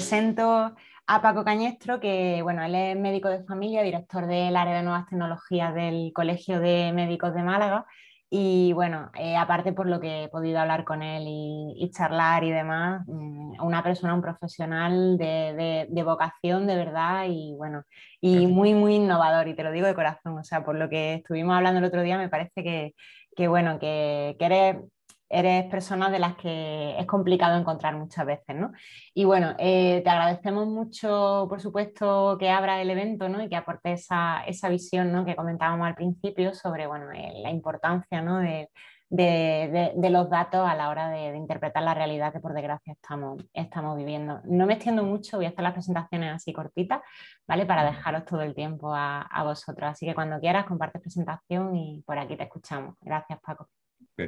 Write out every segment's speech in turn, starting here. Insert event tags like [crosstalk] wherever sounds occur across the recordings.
presento a Paco Cañestro, que bueno, él es médico de familia, director del área de nuevas tecnologías del Colegio de Médicos de Málaga. Y bueno, eh, aparte por lo que he podido hablar con él y, charlar y demás, mm, una persona, un profesional de, vocación de verdad y bueno, y muy, muy innovador, y te lo digo de corazón, o sea, por lo que estuvimos hablando el otro día, me parece que, bueno, que, que eres eres persona de las que es complicado encontrar muchas veces, ¿no? Y bueno, eh, te agradecemos mucho, por supuesto, que abra el evento, Y que aporte esa, visión, Que comentábamos al principio sobre, bueno, eh, la importancia, De, los datos a la hora de, interpretar la realidad que por desgracia estamos, estamos viviendo. No me extiendo mucho, voy a hacer las presentaciones así cortitas, ¿vale? Para dejaros todo el tiempo a, a vosotros. Así que cuando quieras compartes presentación y por aquí te escuchamos. Gracias, Paco.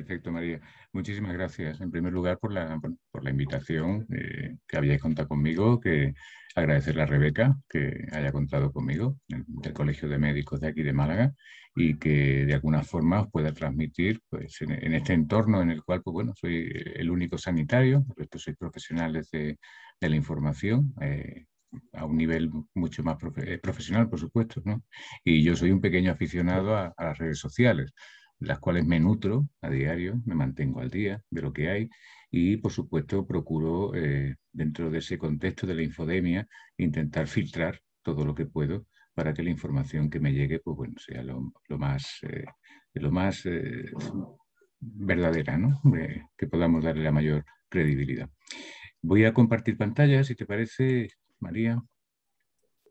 Perfecto, María. Muchísimas gracias, en primer lugar, por la, invitación eh, que habíais contado conmigo, que agradecerle a Rebeca que haya contado conmigo del, Colegio de Médicos de aquí de Málaga y que de alguna forma os pueda transmitir pues, en, este entorno en el cual pues, bueno, soy el único sanitario, porque resto soy profesionales de, la información. Eh, a un nivel mucho más eh, profesional, por supuesto, Y yo soy un pequeño aficionado a las redes sociales las cuales me nutro a diario, me mantengo al día de lo que hay y, por supuesto, procuro, eh, dentro de ese contexto de la infodemia, intentar filtrar todo lo que puedo para que la información que me llegue pues, bueno, sea lo, más, lo más eh, eh, verdadera, que podamos darle la mayor credibilidad. Voy a compartir pantalla, si te parece, María.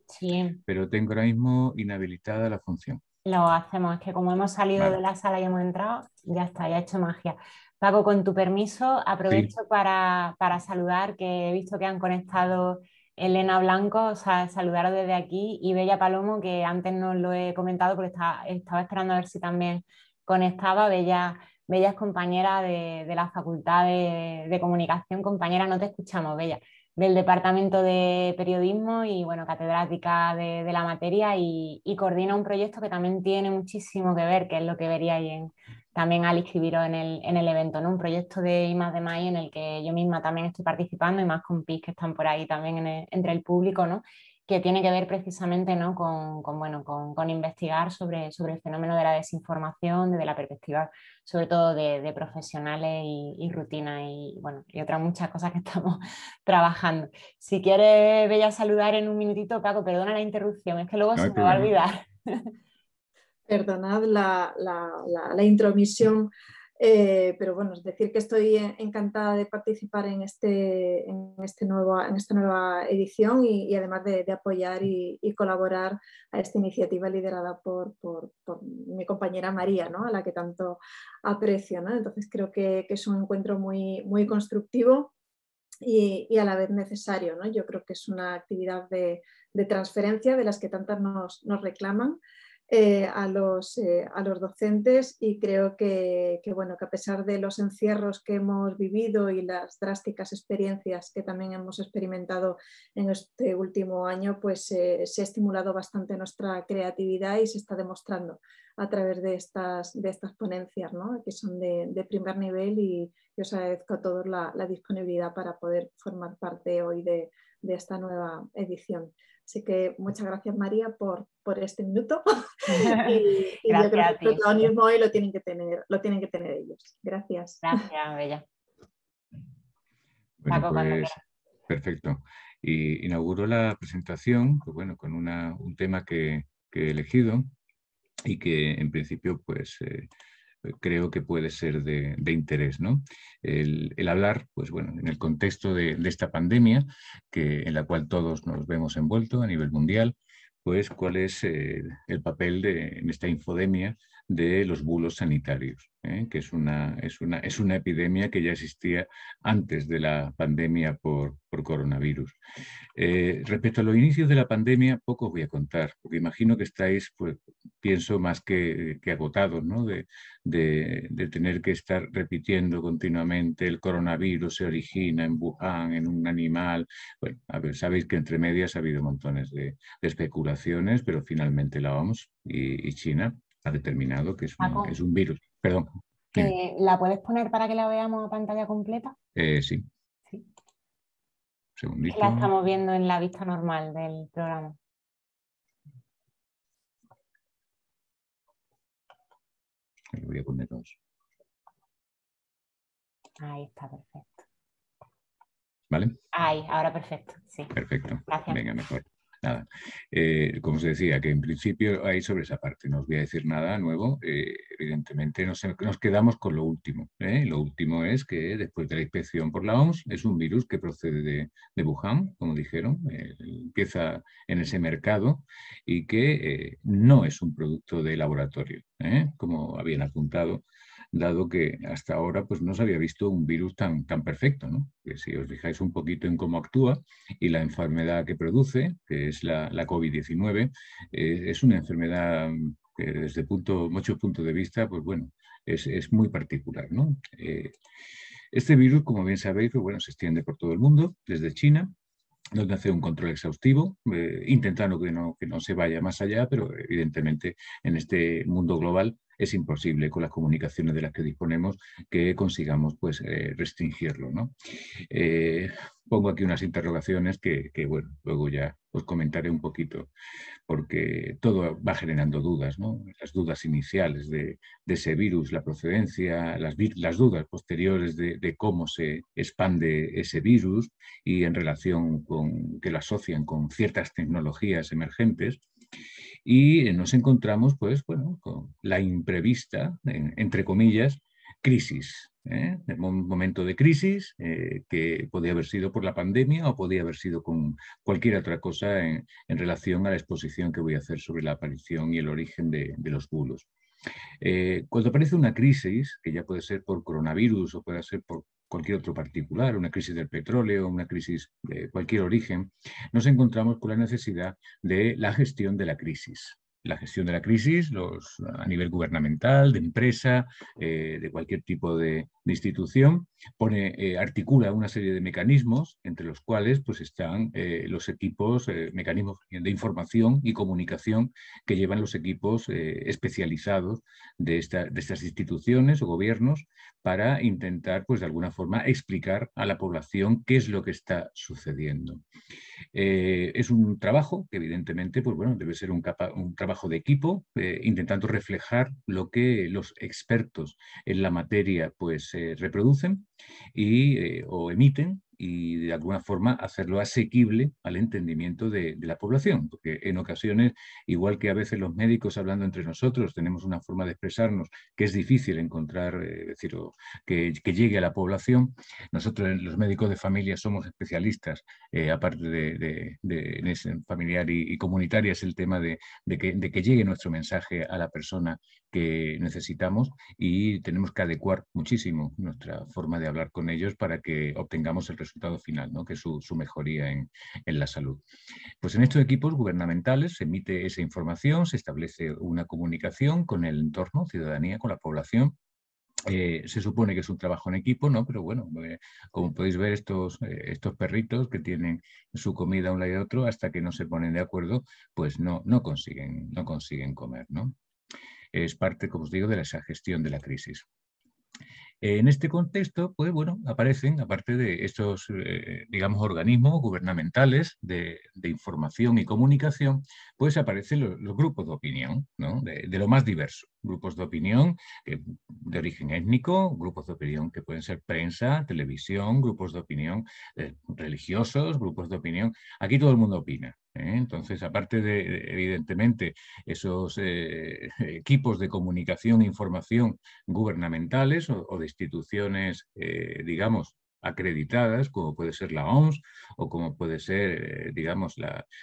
Sí. Pero tengo ahora mismo inhabilitada la función. Lo hacemos, es que como hemos salido de la sala y hemos entrado, ya está, ya ha hecho magia. Paco, con tu permiso, aprovecho para, para, saludar, que he visto que han conectado Elena Blanco, o sea, saludar desde aquí, y Bella Palomo, que antes no lo he comentado, porque estaba, esperando a ver si también conectaba. Bella, Bella es compañera de, de la Facultad de, de Comunicación, compañera, no te escuchamos, Bella del Departamento de Periodismo y bueno, catedrática de, la materia y, coordina un proyecto que también tiene muchísimo que ver, que es lo que veríais en, también al inscribiros en el, en el evento, ¿no? un proyecto de IMAX de May en el que yo misma también estoy participando y más con que están por ahí también entre el público, ¿no? que tiene que ver precisamente con, bueno, con, investigar sobre, sobre el fenómeno de la desinformación desde la perspectiva sobre todo de, profesionales y, y, rutina y, bueno, y otras muchas cosas que [laughs] estamos trabajando. Si quieres, Bella, saludar en un minutito, Paco, perdona la interrupción, es que luego se me va a olvidar. Perdonad la, la, la intromisión. Eh, pero bueno, es decir que estoy encantada de participar en, este, este en, esta nueva edición y, además de, apoyar y, colaborar a esta iniciativa liderada por, mi compañera María, a la que tanto aprecio. Entonces creo que, es un encuentro muy, constructivo. Y, a la vez necesario. Yo creo que es una actividad de, transferencia de las que tantas nos reclaman eh, eh, a, los, docentes y creo que, que, a pesar de los encierros que hemos vivido y las drásticas experiencias que también hemos experimentado en este último año, pues eh, se ha estimulado bastante nuestra creatividad y se está demostrando a través de estas, ponencias, que son de, primer nivel y, os agradezco a todos la, disponibilidad para poder formar parte hoy de esta nueva edición. Así que muchas gracias María por, por este minuto. [laughs] y, y yo que el protagonismo hoy lo tienen que tener, lo tienen que tener ellos. Gracias. Gracias, Bella. Bueno, pues, perfecto. Y inauguro la presentación pues, bueno, con un tema que, he elegido y que en principio pues eh, eh, creo que puede ser de, interés. ¿no? El, hablar, pues bueno, en el contexto de, esta pandemia, que, en la cual todos nos vemos envueltos a nivel mundial, pues cuál es eh, el papel de, en esta infodemia de los bulos sanitarios. ¿eh? que es una, es, una, es una epidemia que ya existía antes de la pandemia por, coronavirus. Eh, respecto a los inicios de la pandemia, poco os voy a contar, porque imagino que estáis, pues, pienso, más que, agotados de, tener que estar repitiendo continuamente el coronavirus se origina en Wuhan, en un animal. Bueno, a ver, sabéis que entre medias ha habido montones de, especulaciones, pero finalmente la OMS y, China ha determinado que es ah, un virus. Perdón. Eh, ¿La puedes poner para que la veamos a pantalla completa? Eh, sí. Segundito. La estamos viendo en la vista normal del programa. voy a poner dos. Ahí está, perfecto. ¿Vale? Ahí, ahora perfecto. Sí. Perfecto. Gracias. Venga, mejor nada. Eh, como se decía, que en principio hay sobre esa parte, no os voy a decir nada nuevo, eh, evidentemente nos, nos, quedamos con lo último. ¿eh? Lo último es que después de la inspección por la OMS es un virus que procede de, de Wuhan, como dijeron, empieza en ese mercado y que no es un producto de laboratorio, como habían apuntado dado que hasta ahora pues, no se había visto un virus tan, tan perfecto. Que si os fijáis un poquito en cómo actúa y la enfermedad que produce, que es la, la COVID-19, eh, es una enfermedad que desde punto, muchos puntos de vista, pues bueno, es, muy particular. Eh, este virus, como bien sabéis, pues, bueno, se extiende por todo el mundo, desde China, donde hace un control exhaustivo, eh, intentando que no, que no se vaya más allá, pero evidentemente en este mundo global es imposible con las comunicaciones de las que disponemos que consigamos pues, eh, restringirlo. ¿no? Eh, pongo aquí unas interrogaciones que, luego ya os comentaré un poquito, porque todo va generando dudas, ¿no? Las dudas iniciales de, ese virus, la procedencia, las, dudas posteriores de, de, cómo se expande ese virus y en relación con que lo asocian con ciertas tecnologías emergentes y nos encontramos, pues, bueno, con la imprevista, entre comillas, crisis. Un ¿eh? momento de crisis eh, que podía haber sido por la pandemia o podía haber sido con cualquier otra cosa en, relación a la exposición que voy a hacer sobre la aparición y el origen de, los bulos. Eh, cuando aparece una crisis, que ya puede ser por coronavirus o puede ser por cualquier otro particular, una crisis del petróleo, una crisis de cualquier origen, nos encontramos con la necesidad de la gestión de la crisis la gestión de la crisis a nivel gubernamental, de empresa, eh, de cualquier tipo de, institución, pone, eh, articula una serie de mecanismos, entre los cuales pues, están eh, los equipos, mecanismos de información y comunicación que llevan los equipos especializados de, estas instituciones o gobiernos para intentar, pues, de alguna forma, explicar a la población qué es lo que está sucediendo. es un trabajo que, evidentemente, pues, bueno, debe ser un, un trabajo de equipo, eh, intentando reflejar lo que los expertos en la materia pues, eh, reproducen y, eh, o emiten y de alguna forma hacerlo asequible al entendimiento de, la población, porque en ocasiones, igual que a veces los médicos hablando entre nosotros, tenemos una forma de expresarnos que es difícil encontrar, eh, decir, que, llegue a la población, nosotros los médicos de familia somos especialistas, eh, aparte de, familiar y, comunitaria, es el tema de, que, de que llegue nuestro mensaje a la persona que necesitamos y tenemos que adecuar muchísimo nuestra forma de hablar con ellos para que obtengamos el resultado resultado final, ¿no? que su, mejoría en, la salud. Pues en estos equipos gubernamentales se emite esa información, se establece una comunicación con el entorno, ciudadanía, con la población, eh, se supone que es un trabajo en equipo, ¿no? Pero bueno, eh, como podéis ver, estos, eh, estos perritos que tienen su comida un lado y otro, hasta que no se ponen de acuerdo, pues no, no, consiguen, no consiguen comer, ¿no? Es parte, como os digo, de esa gestión de la crisis. En este contexto, pues bueno, aparecen, aparte de estos, eh, digamos, organismos gubernamentales de, información y comunicación, pues aparecen los, grupos de opinión, ¿no? de, lo más diverso. Grupos de opinión de origen étnico, grupos de opinión que pueden ser prensa, televisión, grupos de opinión eh, religiosos, grupos de opinión. Aquí todo el mundo opina. ¿eh? Entonces, aparte de, evidentemente, esos eh, [laughs] equipos de comunicación e información gubernamentales o, de instituciones, eh, digamos, acreditadas, como puede ser la OMS o como puede ser, digamos,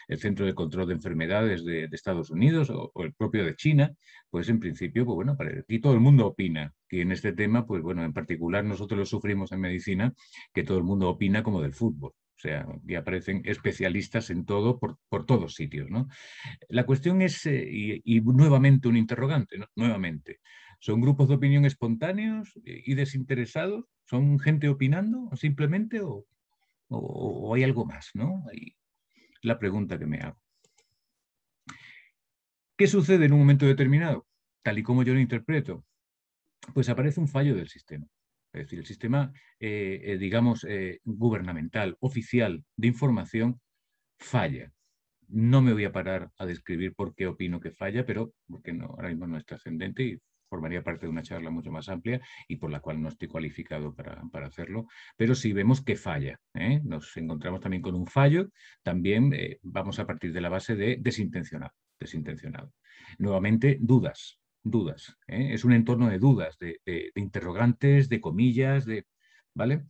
el Centro de Control de Enfermedades de, Estados Unidos o, el propio de China, pues en principio, pues bueno, para, aquí todo el mundo opina. que en este tema, pues bueno, en particular nosotros lo sufrimos en medicina, que todo el mundo opina como del fútbol. O sea, y aparecen especialistas en todo, por, todos sitios. ¿no? La cuestión es, eh, y, nuevamente un interrogante, nuevamente, ¿son grupos de opinión espontáneos y desinteresados? ¿Son gente opinando simplemente o, hay algo más? ¿no? la pregunta que me hago. ¿Qué sucede en un momento determinado? Tal y como yo lo interpreto, pues aparece un fallo del sistema. Es decir, el sistema, eh, eh, digamos, eh, gubernamental, oficial de información, falla. No me voy a parar a describir por qué opino que falla, pero porque no, ahora mismo no es trascendente y formaría parte de una charla mucho más amplia y por la cual no estoy cualificado para, hacerlo, pero si vemos que falla. Nos encontramos también con un fallo, también vamos a partir de la base de desintencionado. desintencionado. Nuevamente, dudas, dudas. ¿eh? Es un entorno de dudas, de, interrogantes, de comillas, de, ¿vale?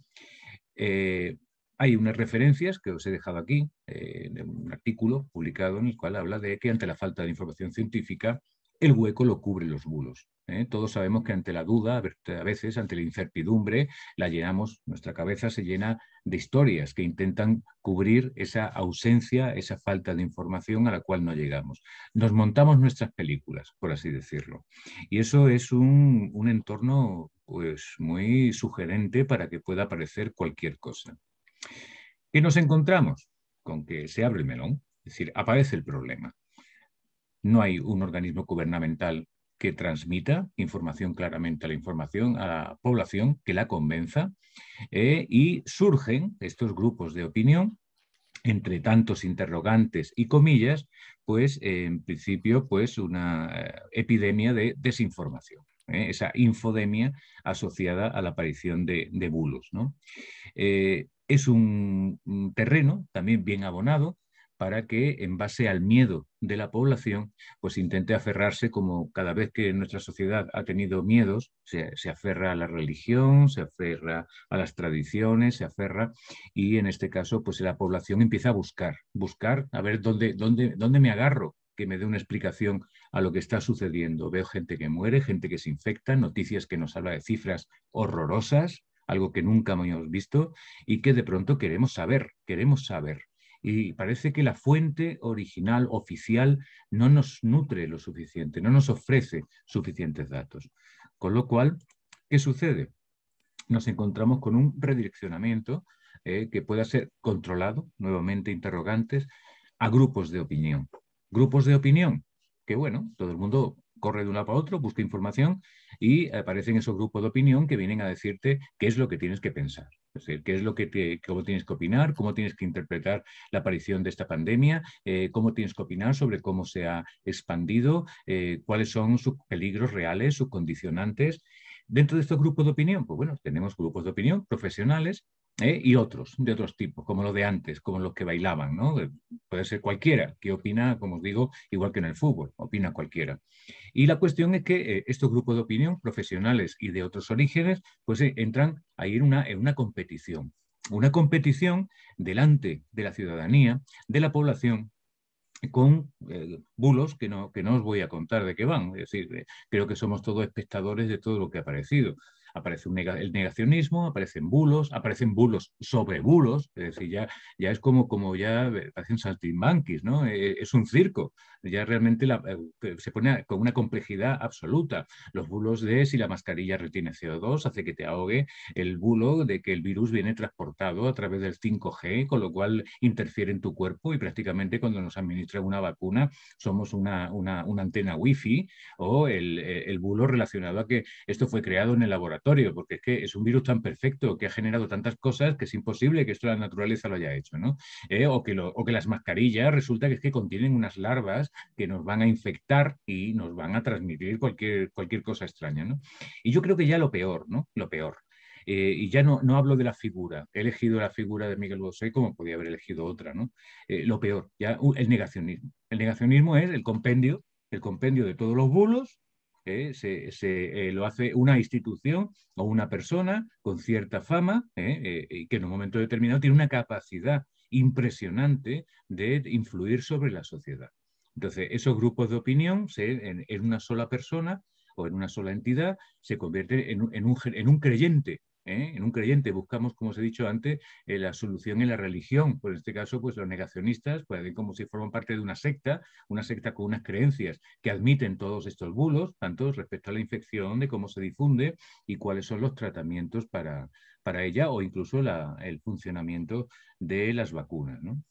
Eh, hay unas referencias que os he dejado aquí, en eh, de un artículo publicado en el cual habla de que ante la falta de información científica, el hueco lo cubren los bulos. ¿eh? Todos sabemos que ante la duda, a veces ante la incertidumbre, la llenamos, nuestra cabeza se llena de historias que intentan cubrir esa ausencia, esa falta de información a la cual no llegamos. Nos montamos nuestras películas, por así decirlo. Y eso es un, entorno pues, muy sugerente para que pueda aparecer cualquier cosa. ¿Qué nos encontramos? Con que se abre el melón, es decir, aparece el problema no hay un organismo gubernamental que transmita información claramente a la información, a la población, que la convenza, eh, y surgen estos grupos de opinión entre tantos interrogantes y comillas, pues eh, en principio pues una eh, epidemia de desinformación. esa infodemia asociada a la aparición de, bulos. es un terreno también bien abonado para que en base al miedo de la población, pues intente aferrarse como cada vez que nuestra sociedad ha tenido miedos, se, aferra a la religión, se aferra a las tradiciones, se aferra y en este caso pues la población empieza a buscar, buscar a ver dónde, dónde, dónde me agarro que me dé una explicación a lo que está sucediendo. Veo gente que muere, gente que se infecta, noticias que nos habla de cifras horrorosas, algo que nunca hemos visto y que de pronto queremos saber, queremos saber y parece que la fuente original, oficial, no nos nutre lo suficiente, no nos ofrece suficientes datos. Con lo cual, ¿qué sucede? Nos encontramos con un redireccionamiento eh, que pueda ser controlado, nuevamente interrogantes, a grupos de opinión. Grupos de opinión, que bueno, todo el mundo corre de un lado para otro, busca información y aparecen esos grupos de opinión que vienen a decirte qué es lo que tienes que pensar. Es decir, qué es lo que cómo tienes que opinar, cómo tienes que interpretar la aparición de esta pandemia, eh, cómo tienes que opinar sobre cómo se ha expandido, eh, cuáles son sus peligros reales, sus condicionantes. Dentro de estos grupos de opinión, pues bueno, tenemos grupos de opinión profesionales ¿eh? y otros de otros tipos, como los de antes, como los que bailaban, ¿no? Puede ser cualquiera que opina, como os digo, igual que en el fútbol, opina cualquiera. Y la cuestión es que eh, estos grupos de opinión, profesionales y de otros orígenes, pues eh, entran ahí en una, en una competición, una competición delante de la ciudadanía, de la población, con bulos que no, que no os voy a contar de qué van. Es decir, creo que somos todos espectadores de todo lo que ha aparecido. Aparece el negacionismo, aparecen bulos, aparecen bulos sobre bulos, es decir, ya, ya es como, como ya eh, parecen saltimbanquis, ¿no? Eh, eh, es un circo, ya realmente se pone con una complejidad absoluta. Los bulos de si la mascarilla retiene CO2, hace que te ahogue, el bulo de que el virus viene transportado a través del 5G, con lo cual interfiere en tu cuerpo y prácticamente cuando nos administra una vacuna somos una, una, una antena wifi o el, el bulo relacionado a que esto fue creado en el laboratorio porque es que es un virus tan perfecto que ha generado tantas cosas que es imposible que esto la naturaleza lo haya hecho, ¿no? Eh, o, que lo, que las mascarillas resulta que es que contienen unas larvas que nos van a infectar y nos van a transmitir cualquier, cualquier cosa extraña, ¿no? Y yo creo que ya lo peor, ¿no? Lo peor. Eh, y ya no, no hablo de la figura, he elegido la figura de Miguel Bosé como podía haber elegido otra, ¿no? Eh, lo peor, ya uh, el negacionismo. El negacionismo es el compendio, el compendio de todos los bulos se, eh, lo hace una institución o una persona con cierta fama ¿eh? Eh, y que en un momento determinado tiene una capacidad impresionante de influir sobre la sociedad. Entonces, esos grupos de opinión en, una sola persona o en una sola entidad se convierten en un creyente ¿eh? en un creyente buscamos, como os he dicho antes, eh, la solución en la religión. Por pues este caso, pues los negacionistas pueden como si forman parte de una secta, una secta con unas creencias que admiten todos estos bulos, tanto respecto a la infección, de cómo se difunde y cuáles son los tratamientos para, ella o incluso el funcionamiento de las vacunas. ¿no?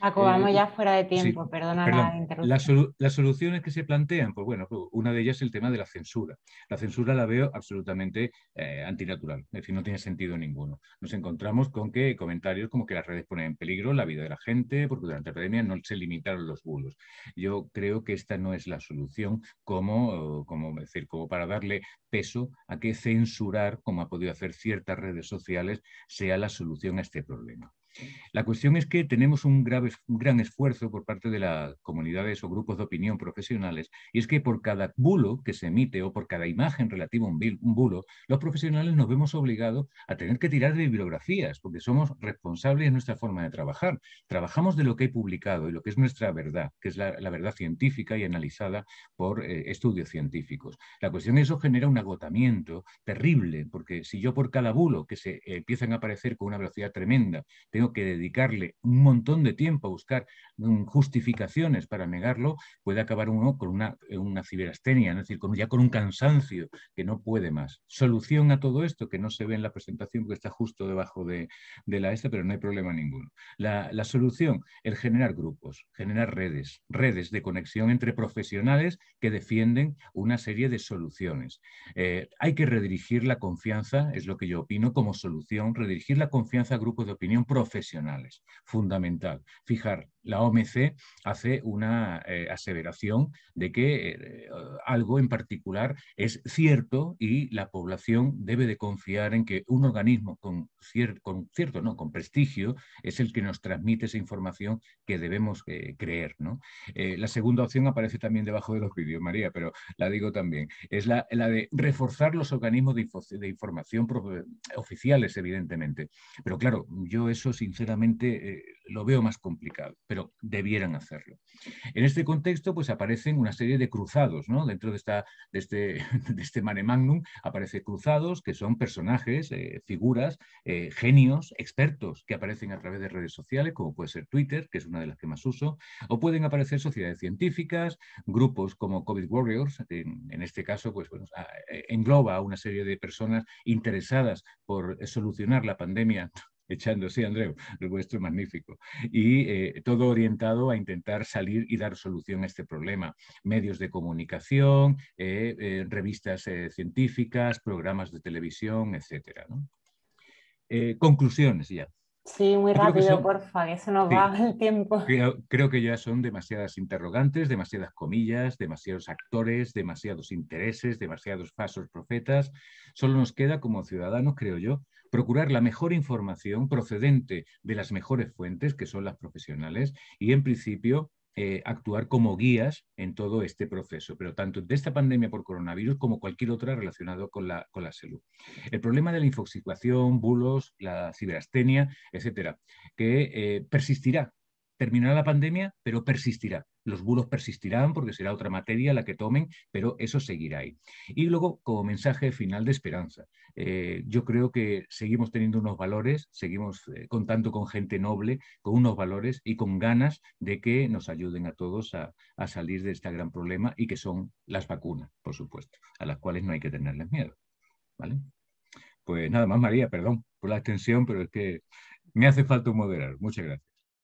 Acabamos eh, ya fuera de tiempo, perdona la interrupción. Las, soluciones que se plantean, pues bueno, una de ellas es el tema de la censura. La censura la veo absolutamente eh, antinatural, es decir, no tiene sentido ninguno. Nos encontramos con que comentarios como que las redes ponen en peligro la vida de la gente, porque durante la pandemia no se limitaron los bulos. Yo creo que esta no es la solución como, decir, como para darle peso a que censurar, como ha podido hacer ciertas redes sociales, sea la solución a este problema. La cuestión es que tenemos un, grave, gran esfuerzo por parte de las comunidades o grupos de opinión profesionales, y es que por cada bulo que se emite o por cada imagen relativa a un, bulo, los profesionales nos vemos obligados a tener que tirar de bibliografías, porque somos responsables de nuestra forma de trabajar. Trabajamos de lo que he publicado y lo que es nuestra verdad, que es la, verdad científica y analizada por eh, estudios científicos. La cuestión es eso genera un agotamiento terrible, porque si yo por cada bulo que se eh, empiezan a aparecer con una velocidad tremenda, tengo que dedicarle un montón de tiempo a buscar mm, justificaciones para negarlo, puede acabar uno con una, eh, ciberastenia, es decir, con, ya con un cansancio que no puede más. Solución a todo esto, que no se ve en la presentación porque está justo debajo de, la esta, pero no hay problema ninguno. La, solución, es generar grupos, generar redes, redes de conexión entre profesionales que defienden una serie de soluciones. Eh, hay que redirigir la confianza, es lo que yo opino como solución, redirigir la confianza a grupos de opinión profesional profesionales. Fundamental. Fijar la OMC hace una eh, aseveración de que eh, algo en particular es cierto y la población debe de confiar en que un organismo con, cierto, no, con prestigio, es el que nos transmite esa información que debemos eh, creer. la segunda opción aparece también debajo de los vídeos, María, pero la digo también. Es la, de reforzar los organismos de información oficiales, evidentemente. Pero claro, yo eso sinceramente lo veo más complicado, pero debieran hacerlo. En este contexto, pues aparecen una serie de cruzados, ¿no? Dentro de, esta, este, [laughs] este, mare magnum aparecen cruzados que son personajes, eh, figuras, eh, genios, expertos que aparecen a través de redes sociales, como puede ser Twitter, que es una de las que más uso, o pueden aparecer sociedades científicas, grupos como COVID Warriors, en, este caso, pues bueno, eh, engloba a una serie de personas interesadas por solucionar la pandemia echándose, Andreu, el vuestro magnífico. Y eh, todo orientado a intentar salir y dar solución a este problema. Medios de comunicación, eh, eh, revistas científicas, programas de televisión, etcétera conclusiones ya. Sí, muy rápido, porfa, que se nos va el tiempo. creo, que ya son demasiadas interrogantes, demasiadas comillas, demasiados actores, demasiados intereses, demasiados falsos profetas. Solo nos queda como ciudadanos, creo yo, procurar la mejor información procedente de las mejores fuentes, que son las profesionales, y en principio eh, actuar como guías en todo este proceso, pero tanto de esta pandemia por coronavirus como cualquier otra relacionada con la, con la salud. El problema de la infoxicación, bulos, la ciberastenia, etcétera, que eh, persistirá Terminará la pandemia, pero persistirá. Los bulos persistirán porque será otra materia la que tomen, pero eso seguirá ahí. Y luego, como mensaje final de esperanza, eh, yo creo que seguimos teniendo unos valores, seguimos eh, contando con gente noble, con unos valores y con ganas de que nos ayuden a todos a, a salir de este gran problema y que son las vacunas, por supuesto, a las cuales no hay que tenerles miedo. ¿Vale? Pues nada más, María, perdón por la extensión, pero es que me hace falta moderar. Muchas gracias.